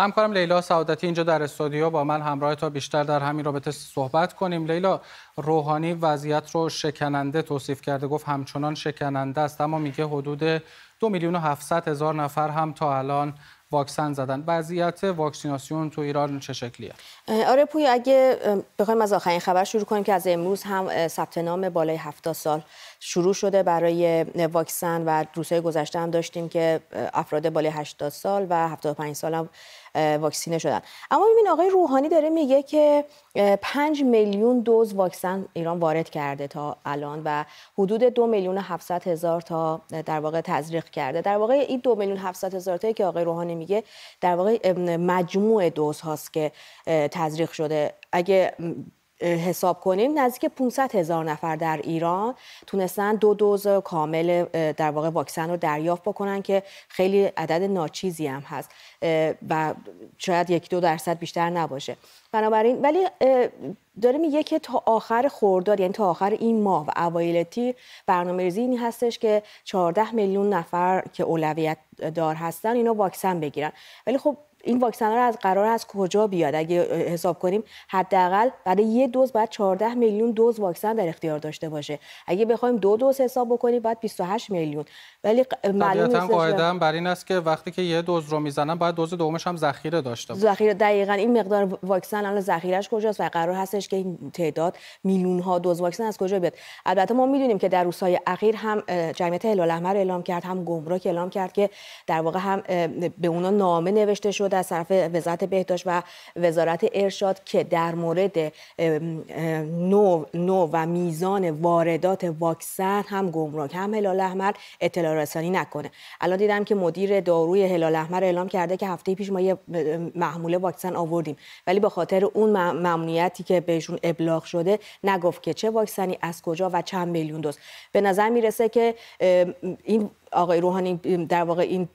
همکارم لیلا سعادتی اینجا در استودیو با من همراه تا بیشتر در همین رابطه صحبت کنیم لیلا روحانی وضعیت رو شکننده توصیف کرده گفت همچنان شکننده است اما میگه حدود دو میلیون و هفتصد هزار نفر هم تا الان واکسن زدن وضعیت واکسیناسیون تو ایران چه شکلیه آره پوی اگه بخوایم از آخرین خبر شروع کنیم که از امروز هم ثبت نام بالای 70 سال شروع شده برای واکسن و روزهای گذشته هم داشتیم که افراد بالای 80 سال و 75 سال هم واکسینه شدن اما این آقای روحانی داره میگه که 5 میلیون دوز واکسن ایران وارد کرده تا الان و حدود 2 میلیون 700 هزار تا در واقع تزریق کرده در واقع این 2 میلیون 700 هزار تایی که آقای روحانی میگه در واقع مجموع دوز هاست که تزریق شده اگه حساب کنیم نزدیک 500 هزار نفر در ایران تونستن دو دوز کامل در واقع واکسن رو دریافت بکنن که خیلی عدد ناچیزی هم هست و شاید یک دو درصد بیشتر نباشه بنابراین ولی داره میگه که تا آخر خورداد یعنی تا آخر این ماه و اوایل تیر برنامه ریزی این هستش که 14 میلیون نفر که اولویت دار هستن اینا واکسن بگیرن ولی خب این واکسن رو از قرار از کجا بیاد اگه حساب کنیم حداقل برای یه دوز باید 14 میلیون دوز واکسن در اختیار داشته باشه اگه بخوایم دو دوز حساب بکنیم بعد 28 میلیون ولی معلوم قاعده هم بر این است که وقتی که یه دوز رو میزنن باید دوز دومش هم ذخیره داشته باشه ذخیره دقیقاً این مقدار واکسن الان ذخیرهش کجاست و قرار هستش که این تعداد میلیون ها دوز واکسن از کجا بیاد البته ما میدونیم که در روزهای اخیر هم جمعیت هلال احمر اعلام کرد هم گمرک اعلام کرد که در واقع هم به اونا نامه نوشته شد شد از طرف وزارت بهداشت و وزارت ارشاد که در مورد نو, نو و میزان واردات واکسن هم گمرک هم هلال احمر اطلاع رسانی نکنه الان دیدم که مدیر داروی هلال احمر اعلام کرده که هفته پیش ما یه محموله واکسن آوردیم ولی به خاطر اون ممنوعیتی که بهشون ابلاغ شده نگفت که چه واکسنی از کجا و چند میلیون دوز به نظر میرسه که این آقای روحانی در واقع این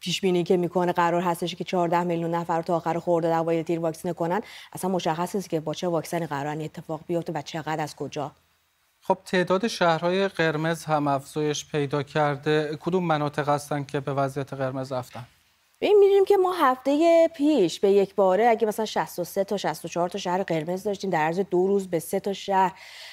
پیش بینی که میکنه قرار هستش که 14 میلیون نفر تا آخر خورده باید تیر واکسینه کنن اصلا مشخص نیست که با چه واکسن قرار اتفاق بیفته و چقدر از کجا خب تعداد شهرهای قرمز هم افزایش پیدا کرده کدوم مناطق هستن که به وضعیت قرمز رفتن این میدونیم که ما هفته پیش به یک باره اگه مثلا 63 تا 64 تا شهر قرمز داشتیم در عرض دو روز به سه تا شهر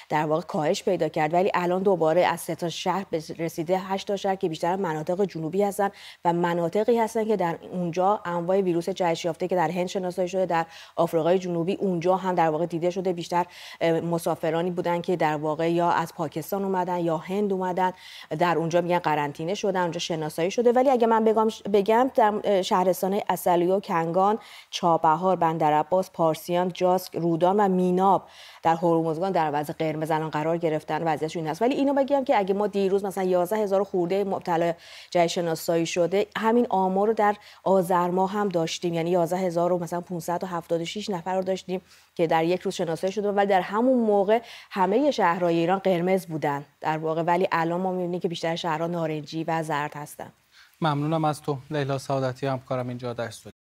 در واقع کاهش پیدا کرد ولی الان دوباره از سه تا شهر به رسیده 8 تا شهر که بیشتر مناطق جنوبی هستن و مناطقی هستن که در اونجا انواع ویروس جهش یافته که در هند شناسایی شده در آفریقای جنوبی اونجا هم در واقع دیده شده بیشتر مسافرانی بودن که در واقع یا از پاکستان اومدن یا هند اومدن در اونجا میگن قرنطینه شدن اونجا شناسایی شده ولی اگه من بگم بگم در شهرستان اصلی و کنگان چابهار بندرعباس پارسیان جاسک رودان و میناب در هرمزگان در وضع قرمز قرار گرفتن وضعیتشون هست ولی اینو بگم که اگه ما دیروز مثلا 11 هزار خورده مبتلا جای شناسایی شده همین آمار رو در آذر ماه هم داشتیم یعنی 11 هزار مثلا 576 نفر رو داشتیم که در یک روز شناسایی شده ولی در همون موقع همه شهرهای ایران قرمز بودن در واقع ولی الان ما می‌بینیم که بیشتر شهرها نارنجی و زرد هستن ممنونم از تو لیلا سعادتی همکارم اینجا در